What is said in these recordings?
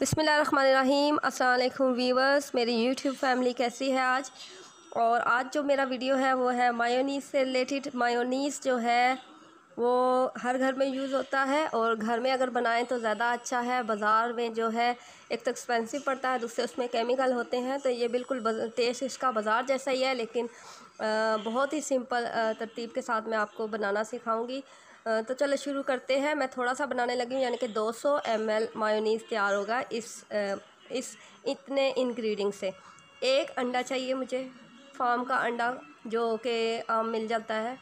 बसमीम अल्लाम वीवर्स मेरी यूट्यूब फैमिली कैसी है आज और आज जो मेरा वीडियो है वो है मायोनीस से रिलेटेड मायोनीस जो है वो हर घर में यूज़ होता है और घर में अगर बनाएं तो ज़्यादा अच्छा है बाज़ार में जो है एक तो एक्सपेंसिव पड़ता है दूसरे उसमें केमिकल होते हैं तो ये बिल्कुल टेस्ट इसका बाज़ार जैसा ही है लेकिन बहुत ही सिंपल तरतीब के साथ मैं आपको बनाना सिखाऊंगी तो चलो शुरू करते हैं मैं थोड़ा सा बनाने लगी हूँ यानी कि 200 सौ एम एल मायोनीज़ तैयार होगा इस इस इतने इन्ग्रीडियंट से एक अंडा चाहिए मुझे फार्म का अंडा जो कि आम मिल जाता है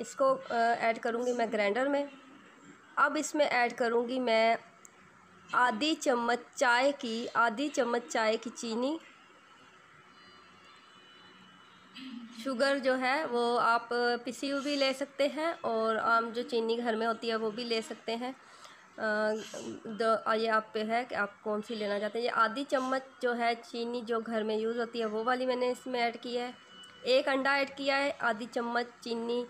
इसको ऐड करूँगी मैं ग्राइंडर में अब इसमें ऐड करूँगी मैं आधी चम्मच चाय की आधी चम्मच चाय की चीनी शुगर जो है वो आप पिसी हुई भी ले सकते हैं और आम जो चीनी घर में होती है वो भी ले सकते हैं ये आप पे है कि आप कौन सी लेना चाहते हैं ये आधी चम्मच जो है चीनी जो घर में यूज़ होती है वो वाली मैंने इसमें ऐड की है एक अंडा ऐड किया है आधी चम्मच चीनी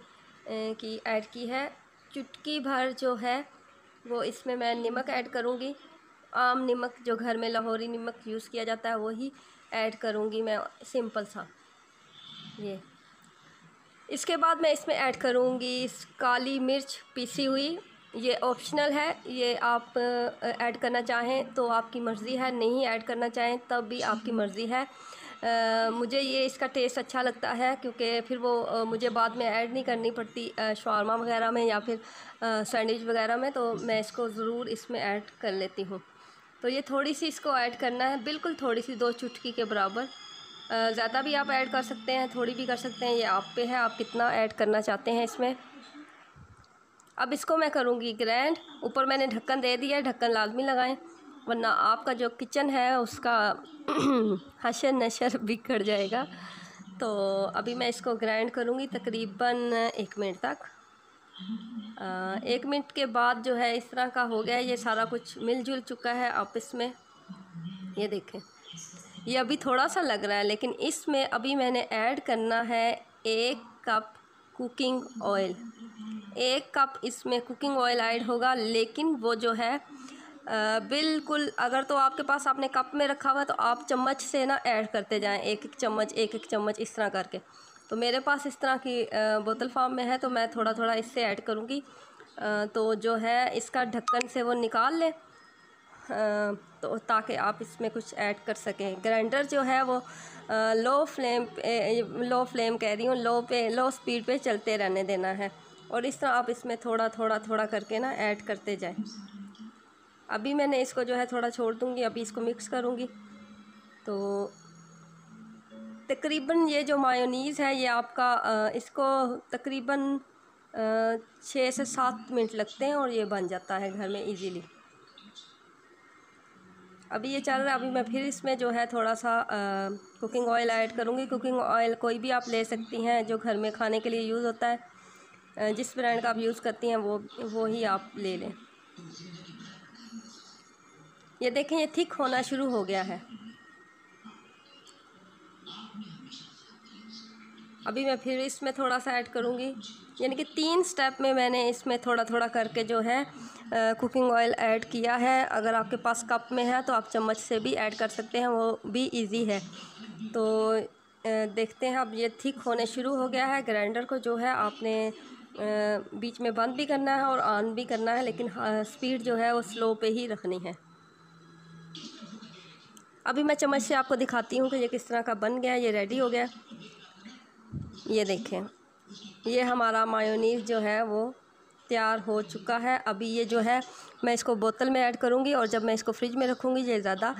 की ऐड की है चुटकी भर जो है वो इसमें मैं नमक ऐड करूँगी आम नमक जो घर में लाहौरी नमक यूज़ किया जाता है वही ऐड करूँगी मैं सिंपल सा ये इसके बाद मैं इसमें ऐड करूँगी इस काली मिर्च पीसी हुई ये ऑप्शनल है ये आप ऐड करना चाहें तो आपकी मर्ज़ी है नहीं ऐड करना चाहें तब भी आपकी मर्ज़ी है आ, मुझे ये इसका टेस्ट अच्छा लगता है क्योंकि फिर वो आ, मुझे बाद में ऐड नहीं करनी पड़ती शवरमा वगैरह में या फिर सैंडविच वगैरह में तो मैं इसको ज़रूर इसमें ऐड कर लेती हूँ तो ये थोड़ी सी इसको ऐड करना है बिल्कुल थोड़ी सी दो चुटकी के बराबर ज़्यादा भी आप ऐड कर सकते हैं थोड़ी भी कर सकते हैं ये आप पे है आप कितना ऐड करना चाहते हैं इसमें अब इसको मैं करूँगी ग्रैंड ऊपर मैंने ढक्कन दे दिया है ढक्कन लाजमी लगाएं वरना आपका जो किचन है उसका हशर नशर बिगड़ जाएगा तो अभी मैं इसको ग्राइंड करूँगी तकरीबन एक मिनट तक एक मिनट के बाद जो है इस तरह का हो गया ये सारा कुछ मिलजुल चुका है आपस में ये देखें ये अभी थोड़ा सा लग रहा है लेकिन इसमें अभी मैंने ऐड करना है एक कप कुकिंग ऑयल एक कप इसमें कुकिंग ऑयल ऐड होगा लेकिन वो जो है बिल्कुल अगर तो आपके पास आपने कप में रखा हुआ है तो आप चम्मच से ना ऐड करते जाएं एक एक चम्मच एक एक चम्मच इस तरह करके तो मेरे पास इस तरह की बोतल फार्म में है तो मैं थोड़ा थोड़ा इससे ऐड करूँगी तो जो है इसका ढक्कन से वो निकाल लें तो ताकि आप इसमें कुछ ऐड कर सकें ग्राइंडर जो है वो लो फ्लेम लो फ्लेम कह रही हूँ लो पे लो स्पीड पे चलते रहने देना है और इस तरह आप इसमें थोड़ा थोड़ा थोड़ा करके ना ऐड करते जाएं अभी मैंने इसको जो है थोड़ा छोड़ दूँगी अभी इसको मिक्स करूँगी तो तकरीबन ये जो मायोनीज़ है ये आपका इसको तकरीबन छः से सात मिनट लगते हैं और ये बन जाता है घर में इजीली अभी ये चल रहा है अभी मैं फिर इसमें जो है थोड़ा सा आ, कुकिंग ऑयल ऐड करूँगी कुकिंग ऑयल कोई भी आप ले सकती हैं जो घर में खाने के लिए यूज़ होता है जिस ब्रांड का आप यूज़ करती हैं वो वो ही आप ले लें ये देखें ये थिक होना शुरू हो गया है अभी मैं फिर इसमें थोड़ा सा ऐड करूँगी यानी कि तीन स्टेप में मैंने इसमें थोड़ा थोड़ा करके जो है कुकिंग ऑयल ऐड किया है अगर आपके पास कप में है तो आप चम्मच से भी ऐड कर सकते हैं वो भी इजी है तो देखते हैं अब ये थिक होने शुरू हो गया है ग्राइंडर को जो है आपने बीच में बंद भी करना है और ऑन भी करना है लेकिन हाँ, स्पीड जो है वो स्लो पे ही रखनी है अभी मैं चम्मच से आपको दिखाती हूँ कि ये किस तरह का बन गया ये रेडी हो गया ये देखें ये हमारा मायोनीज़ जो है वो तैयार हो चुका है अभी ये जो है मैं इसको बोतल में ऐड करूँगी और जब मैं इसको फ्रिज में रखूँगी ये ज़्यादा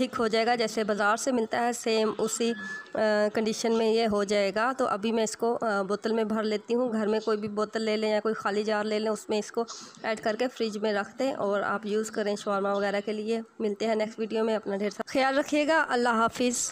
थिक हो जाएगा जैसे बाज़ार से मिलता है सेम उसी कंडीशन में ये हो जाएगा तो अभी मैं इसको बोतल में भर लेती हूँ घर में कोई भी बोतल ले लें या कोई खाली जार ले लें उसमें इसको ऐड करके फ्रिज में रख दें और आप यूज़ करें शवरमा वगैरह के लिए मिलते हैं नेक्स्ट वीडियो में अपना ढेर सा ख्याल रखिएगा अल्लाह हाफिज़